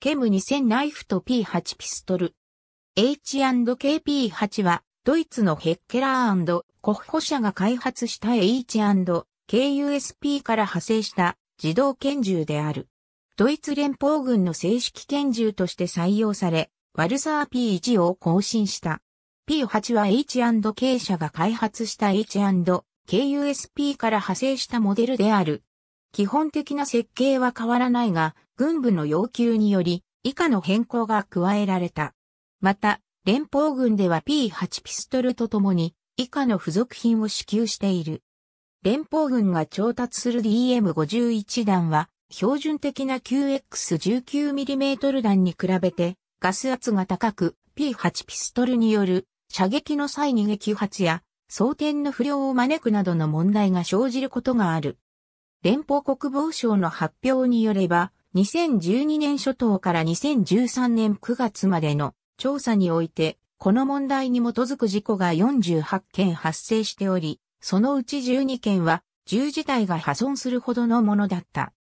ケム2000ナイフと P8 ピストル。H&KP8 は、ドイツのヘッケラーコッホ社が開発した H&KUSP から派生した自動拳銃である。ドイツ連邦軍の正式拳銃として採用され、ワルサー P1 を更新した。P8 は H&K 社が開発した H&KUSP から派生したモデルである。基本的な設計は変わらないが、軍部の要求により、以下の変更が加えられた。また、連邦軍では P8 ピストルとともに、以下の付属品を支給している。連邦軍が調達する DM51 弾は、標準的な QX19mm 弾に比べて、ガス圧が高く、P8 ピストルによる射撃の際に撃発や装填の不良を招くなどの問題が生じることがある。連邦国防省の発表によれば、2012年初頭から2013年9月までの調査において、この問題に基づく事故が48件発生しており、そのうち12件は銃自体が破損するほどのものだった。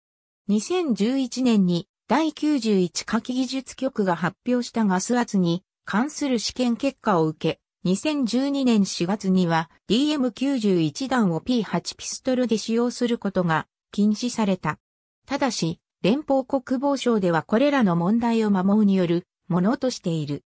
2011年に第91火器技術局が発表したガス圧に関する試験結果を受け、2012年4月には DM91 弾を P8 ピストルで使用することが禁止された。ただし、連邦国防省ではこれらの問題を摩耗によるものとしている。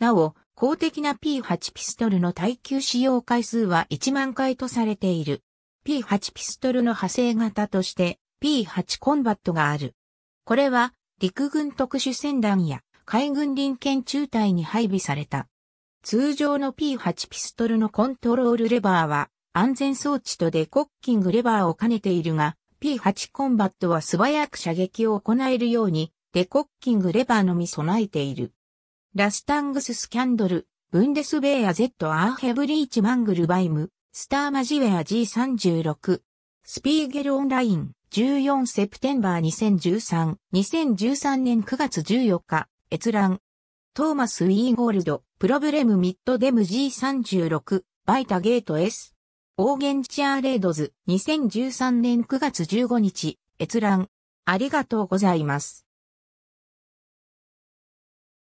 なお、公的な P8 ピストルの耐久使用回数は1万回とされている。P8 ピストルの派生型として P8 コンバットがある。これは陸軍特殊船団や海軍臨検中隊に配備された。通常の P8 ピストルのコントロールレバーは安全装置とデコッキングレバーを兼ねているが、P8 コンバットは素早く射撃を行えるように、デコッキングレバーのみ備えている。ラスタングススキャンドル、ブンデスベーア Z アーヘブリーチマングルバイム、スターマジウェア G36。スピーゲルオンライン、14セプテンバー2013、2013年9月14日、閲覧。トーマス・ウィーゴールド、プロブレム・ミッド・デム G36、バイタゲート S。オーゲンチアーレードズ2013年9月15日閲覧ありがとうございます。